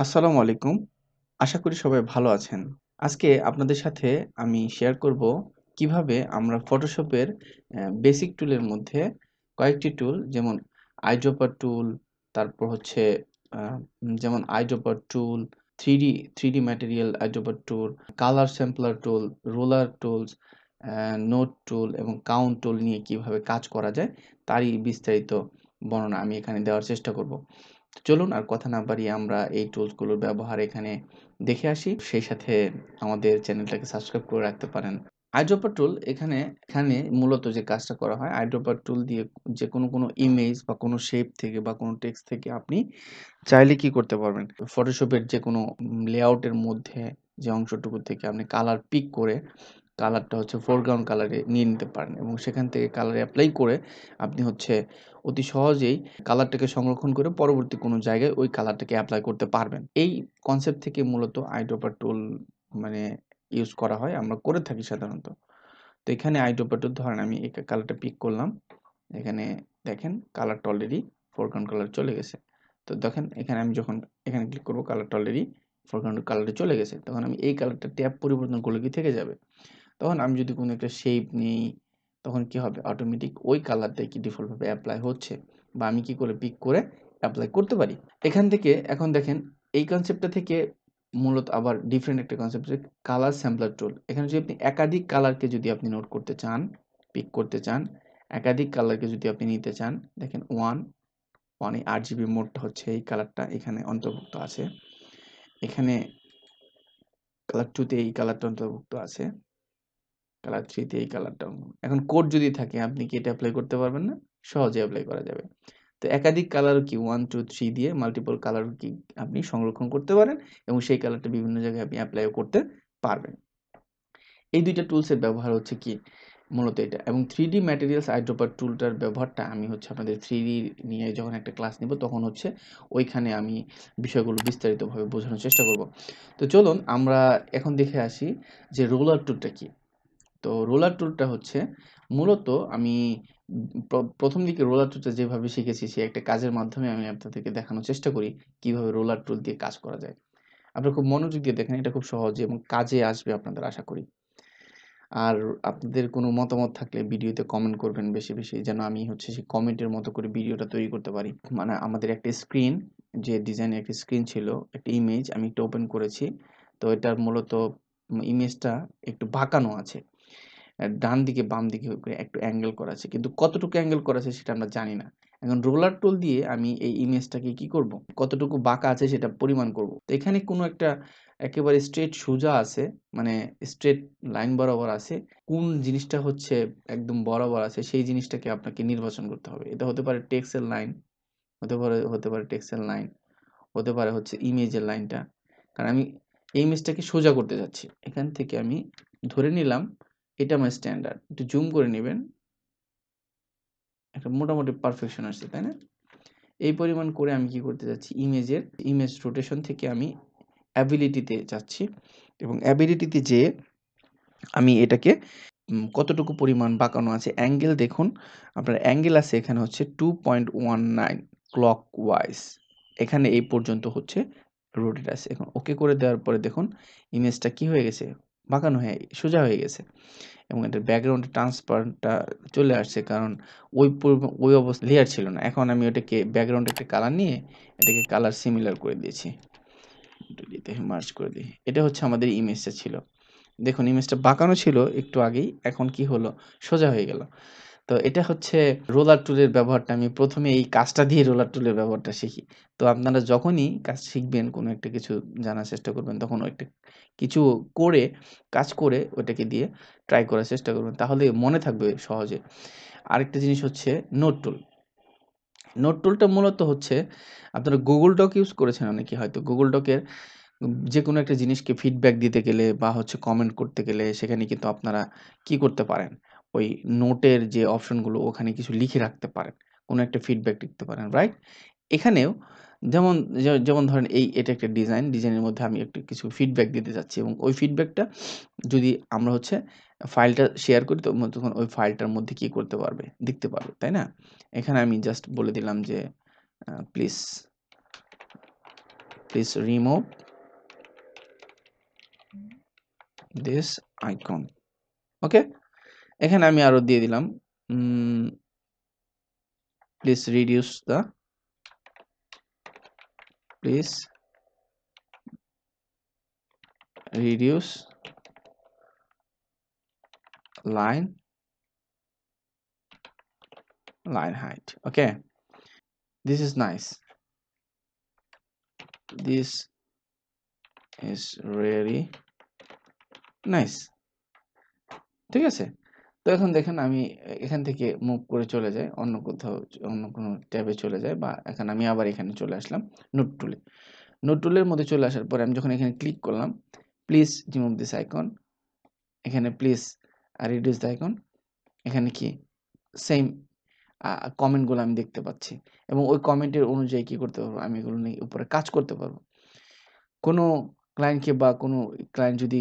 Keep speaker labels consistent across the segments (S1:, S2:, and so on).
S1: আসসালামু আলাইকুম আশা করি সবাই ভালো আছেন আজকে আপনাদের সাথে আমি শেয়ার করব কিভাবে আমরা ফটোশপের বেসিক টুলের মধ্যে কয়েকটি টুল যেমন আইড্রোপার টুল তারপর হচ্ছে যেমন eyedropper tool three D three D material eyedropper tool colour sampler tool roller tools note tool এবং কাউন্ট টুল নিয়ে কিভাবে কাজ করা যায় তারই বিস্তারিত বর্ণনা আমি এখানে দেওয়ার চেষ্টা করব চলুন আর কথা না বাড়িয়ে আমরা এই টুলসগুলোর ব্যবহার এখানে দেখে আসি সেই সাথে আমাদের চ্যানেলটাকে সাবস্ক্রাইব করে রাখতে পারেন আইড্রোপার টুল এখানে এখানে মূলত যে কাজটা করা হয় আইড্রোপার টুল দিয়ে যে কোনো কোনো ইমেজ বা কোনো শেপ থেকে বা কোনো টেক্সট থেকে আপনি চাইলে কি করতে পারবেন ফটোশপের যে কোনো লেআউটের মধ্যে যে অংশটুকু থেকে আপনি কালার পিক করে কালারটা হচ্ছে ফোরগ্রাউন্ড কালারে নিয়ে নিতে পারেন এবং সেখান থেকে কালারে অ্যাপ্লাই করে আপনি হচ্ছে অতি সহজেই কালারটাকে সংরক্ষণ করে পরবর্তী কোনো জায়গায় ওই কালারটাকে অ্যাপ্লাই করতে পারবেন এই কনসেপ্ট থেকে মূলত আইড্রোপার টুল মানে ইউজ করা হয় আমরা করে থাকি সাধারণত তো এখানে আইড্রোপার টুল ধরেন আমি এই কালারটা পিক করলাম এখানে দেখেন কালারটা অলরেডি ফোরগ্রাউন্ড কালার চলে গেছে তো দেখেন এখানে আমি যখন এখানে ক্লিক করবো কালারটা অলরেডি ফোরগ্রাউন্ড কালারে চলে গেছে তখন আমি এই কালারটা ট্যাব পরিবর্তন করলে কি থেকে যাবে তখন আমি যদি কোনো একটা শেপ নিই তখন কি হবে অটোমেটিক ওই কালারটাই কি ডিফল্টভাবে অ্যাপ্লাই হচ্ছে বা আমি কি করে পিক করে অ্যাপ্লাই করতে পারি এখান থেকে এখন দেখেন এই কনসেপ্টটা থেকে মূলত আবার ডিফারেন্ট একটা কনসেপ্ট কালার স্যাম্পলার টুল এখানে যদি আপনি একাধিক কালারকে যদি আপনি নোট করতে চান পিক করতে চান একাধিক কালারকে যদি আপনি নিতে চান দেখেন ওয়ান ওয়ান এই আট জিবি মোডটা হচ্ছে এই কালারটা এখানে অন্তর্ভুক্ত আছে এখানে কালার টুতে এই কালারটা অন্তর্ভুক্ত আছে কালার থ্রিতে এই কালারটা এখন কোড যদি থাকে আপনি কি এটা অ্যাপ্লাই করতে পারবেন না সহজে অ্যাপ্লাই করা যাবে তো একাধিক কালার কি ওয়ান টু থ্রি দিয়ে মাল্টিপল কালার কি আপনি সংরক্ষণ করতে পারেন এবং সেই কালারটা বিভিন্ন জায়গায় আপনি অ্যাপ্লাইও করতে পারবেন এই দুইটা টুলসের ব্যবহার হচ্ছে কি মূলত এটা এবং থ্রি ডি ম্যাটেরিয়ালস আইড্রোপার টুলটার ব্যবহারটা আমি হচ্ছে আপনাদের থ্রি ডি নিয়ে যখন একটা ক্লাস নেব তখন হচ্ছে ওইখানে আমি বিষয়গুলো বিস্তারিতভাবে বোঝানোর চেষ্টা করব তো চলুন আমরা এখন দেখে আসি যে রোলার টুলটা কী তো রোলার টুলটা হচ্ছে মূলত আমি প্রথম দিকে রোলার টুলটা যেভাবে শিখেছি সে একটা কাজের মাধ্যমে আমি আপনাদেরকে দেখানোর চেষ্টা করি কিভাবে রোলার টুল দিয়ে কাজ করা যায় আপনারা খুব মনোযোগ দিয়ে দেখেন এটা খুব সহজ এবং কাজে আসবে আপনাদের আশা করি আর আপনাদের কোনো মতামত থাকলে ভিডিওতে কমেন্ট করবেন বেশি বেশি যেন আমি হচ্ছে সেই কমেন্টের মতো করে ভিডিওটা তৈরি করতে পারি মানে আমাদের একটা স্ক্রিন যে ডিজাইনের একটা স্ক্রিন ছিল একটা ইমেজ আমি একটু ওপেন করেছি তো এটার মূলত ইমেজটা একটু বাঁকানো আছে ডান দিকে বাম দিকে একটু অ্যাঙ্গেল করা আছে কিন্তু কতটুকু অ্যাঙ্গেল করা আছে সেটা আমরা জানি না এখন রোলার টুল দিয়ে আমি এই ইমেজটাকে কি করব কতটুকু বাঁকা আছে সেটা পরিমাণ করব তো এখানে কোনো একটা একেবারে স্ট্রেট সোজা আছে মানে স্ট্রেট লাইন বরাবর আছে কোন জিনিসটা হচ্ছে একদম বরাবর আছে সেই জিনিসটাকে আপনাকে নির্বাচন করতে হবে এটা হতে পারে টেক্সেল লাইন হতে পারে হতে পারে টেক্সেল লাইন হতে পারে হচ্ছে ইমেজের লাইনটা কারণ আমি এই ইমেজটাকে সোজা করতে যাচ্ছি এখান থেকে আমি ধরে নিলাম এটা আমার স্ট্যান্ডার্ড একটু জুম করে নেবেন একটা মোটামুটি পারফেকশন আসছে তাই না এই পরিমাণ করে আমি কি করতে যাচ্ছি ইমেজের ইমেজ রোটেশন থেকে আমি অ্যাবিলিটিতে যাচ্ছি এবং অ্যাবিলিটিতে যে আমি এটাকে কতটুকু পরিমাণ বাঁকানো আছে অ্যাঙ্গেল দেখুন আপনার অ্যাঙ্গেল আছে এখানে হচ্ছে two point one nine clockwise এখানে এই পর্যন্ত হচ্ছে রোটেট আছে এখন ওকে করে দেওয়ার পরে দেখুন ইমেজটা কি হয়ে গেছে বাঁকানো হয়ে সোজা হয়ে গেছে এবং এটার ব্যাকগ্রাউন্ডে ট্রান্সপারটা চলে আসছে কারণ ওই ওই অবস্থা লেয়ার ছিল না এখন আমি ওটাকে ব্যাকগ্রাউন্ডে একটা কালার নিয়ে এটাকে কালার সিমিলার করে দিয়েছি মার্চ করে দিই এটা হচ্ছে আমাদের ইমেজটা ছিল দেখুন ইমেজটা বাঁকানো ছিল একটু আগেই এখন কি হলো সোজা হয়ে গেল তো এটা হচ্ছে রোলার টুলের ব্যবহারটা আমি প্রথমে এই কাজটা দিয়ে রোলার টুলের ব্যবহারটা শিখি তো আপনারা যখনই কাজ শিখবেন কোনো একটা কিছু জানার চেষ্টা করবেন তখন একটা কিছু করে কাজ করে ওটাকে দিয়ে ট্রাই করার চেষ্টা করবেন তাহলে মনে থাকবে সহজে আরেকটা জিনিস হচ্ছে নোট টুল নোট টুলটা মূলত হচ্ছে আপনারা গুগল ডক ইউজ করেছেন অনেকে হয়তো গুগল ডকের যে কোনো একটা জিনিসকে ফিডব্যাক দিতে গেলে বা হচ্ছে কমেন্ট করতে গেলে সেখানে কিন্তু আপনারা কি করতে পারেন ওই নোটের যে অপশনগুলো ওখানে কিছু লিখে রাখতে পারেন কোনো একটা ফিডব্যাক লিখতে পারেন রাইট এখানেও যেমন যেমন ধরেন এই এটা একটা ডিজাইন ডিজাইনের মধ্যে আমি একটু কিছু ফিডব্যাক দিতে চাচ্ছি এবং ওই ফিডব্যাকটা যদি আমরা হচ্ছে ফাইলটা শেয়ার করি তখন ওই ফাইলটার মধ্যে কি করতে পারবে দেখতে পারবে তাই না এখানে আমি জাস্ট বলে দিলাম যে please please remove this icon okay এখানে আমি আরও দিয়ে দিলাম please reduce the please reduce line line height okay this is nice this is really nice ঠিক আছে তো এখন দেখেন আমি এখান থেকে মুভ করে চলে যাই অন্য কোথাও অন্য কোনো ট্যাবে চলে যাই বা এখন আমি আবার এখানে চলে আসলাম নোট টুলে নোট টুলের মধ্যে চলে আসার পরে আমি যখন এখানে ক্লিক করলাম প্লিজ রিমুভ দিস আইকন এখানে প্লিজ রিডিউস দ্য আইকন এখানে কি সেম কমেন্টগুলো আমি দেখতে পাচ্ছি এবং ওই কমেন্টের অনুযায়ী কি করতে পারবো আমি এগুলো নিয়ে উপরে কাজ করতে পারবো কোনো ক্লায়েন্টকে বা কোনো ক্লায়েন্ট যদি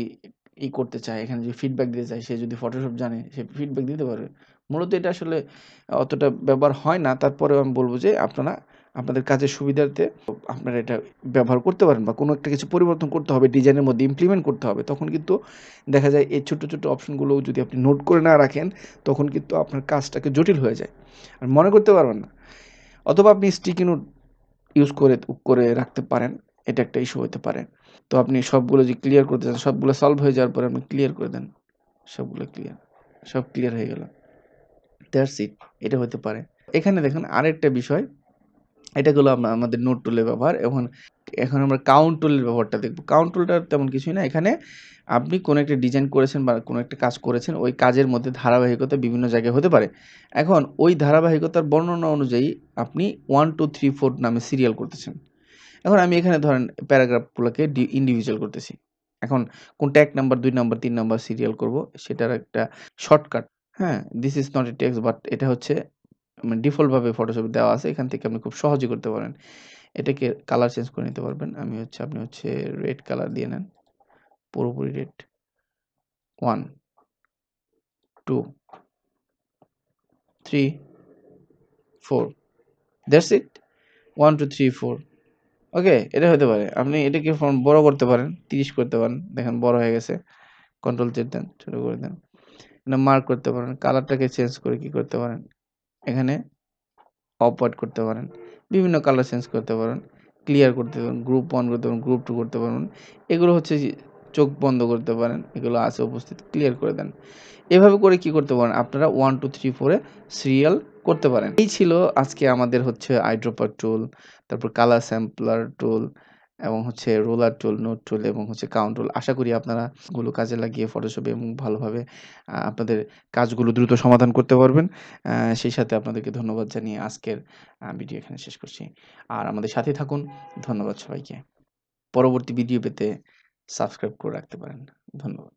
S1: ই করতে চায় এখানে যদি ফিডব্যাক দিতে চায় সে যদি ফটোশপ জানে সে ফিডব্যাক দিতে পারবে মূলত এটা আসলে অতটা ব্যবহার হয় না তারপরেও আমি বলবো যে আপনারা আপনাদের কাজের সুবিধার্থে আপনারা এটা ব্যবহার করতে পারেন বা কোনো একটা কিছু পরিবর্তন করতে হবে ডিজাইনের মধ্যে ইমপ্লিমেন্ট করতে হবে তখন কিন্তু দেখা যায় এই ছোটো ছোটো অপশনগুলো যদি আপনি নোট করে না রাখেন তখন কিন্তু আপনার কাজটাকে জটিল হয়ে যায় আর মনে করতে পারবেন না অথবা আপনি স্টিকি নোট ইউজ করে করে রাখতে পারেন এটা একটা ইস্যু হতে পারে তো আপনি সবগুলো যে ক্লিয়ার করতে চান সবগুলো সলভ হয়ে যাওয়ার পরে আপনি ক্লিয়ার করে দেন সবগুলো ক্লিয়ার সব ক্লিয়ার হয়ে গেল দ্যাটস ইট এটা হতে পারে এখানে দেখুন আরেকটা বিষয় এটা গুলো আমরা আমাদের নোট টুলের ব্যবহার এখন এখন আমরা কাউন্ট টুলের ব্যবহারটা দেখবো কাউন্ট টুলটা তেমন কিছুই না এখানে আপনি কোনো একটা ডিজাইন করেছেন বা কোনো একটা কাজ করেছেন ওই কাজের মধ্যে ধারাবাহিকতা বিভিন্ন জায়গায় হতে পারে এখন ওই ধারাবাহিকতার বর্ণনা অনুযায়ী আপনি ওয়ান টু থ্রি ফোর নামে সিরিয়াল করতেছেন এখন আমি এখানে ধরেন প্যারাগ্রাফগুলোকে ইন্ডিভিজুয়াল করতেছি এখন কোনটা এক নাম্বার দুই নাম্বার তিন নাম্বার সিরিয়াল করব সেটার একটা শর্টকাট হ্যাঁ this is not a text but এটা হচ্ছে মানে ডিফল্টভাবে ফটোশপ দেওয়া আছে এখান থেকে আপনি খুব সহজে করতে পারেন এটাকে কালার চেঞ্জ করে নিতে পারবেন আমি হচ্ছে আপনি হচ্ছে রেড কালার দিয়ে নেন পুরোপুরি red one two three four that's it one two three four okay এটা হতে পারে আপনি এটাকে ফর্ম বড় করতে পারেন তিরিশ করতে পারেন দেখেন বড় হয়ে গেছে কন্ট্রোল চেট দেন ছোটো করে দেন এখানে মার্ক করতে পারেন কালারটাকে চেঞ্জ করে কি করতে পারেন এখানে অপওয়ার্ড করতে পারেন বিভিন্ন কালার চেঞ্জ করতে পারেন ক্লিয়ার করতে পারেন গ্রুপ ওয়ান করতে পারেন গ্রুপ টু করতে পারেন এগুলো হচ্ছে চোখ বন্ধ করতে পারেন এগুলো আছে উপস্থিত ক্লিয়ার করে দেন এভাবে করে কি করতে পারেন আপনারা ওয়ান টু থ্রি ফোরে সিরিয়াল করতে পারেন এই ছিল আজকে আমাদের হচ্ছে আইড্রোপার টুল তারপর কালার স্যাম্পলার টুল এবং হচ্ছে রোলার টুল নোট টুল এবং হচ্ছে কাউন্ট টুল আশা করি আপনারা গুলো কাজে লাগিয়ে ফটোশপে এবং ভালোভাবে আপনাদের কাজগুলো দ্রুত সমাধান করতে পারবেন সেই সাথে আপনাদেরকে ধন্যবাদ জানিয়ে আজকের ভিডিও এখানে শেষ করছি আর আমাদের সাথে থাকুন ধন্যবাদ সবাইকে পরবর্তী ভিডিও পেতে সাবস্ক্রাইব করে রাখতে পারেন ধন্যবাদ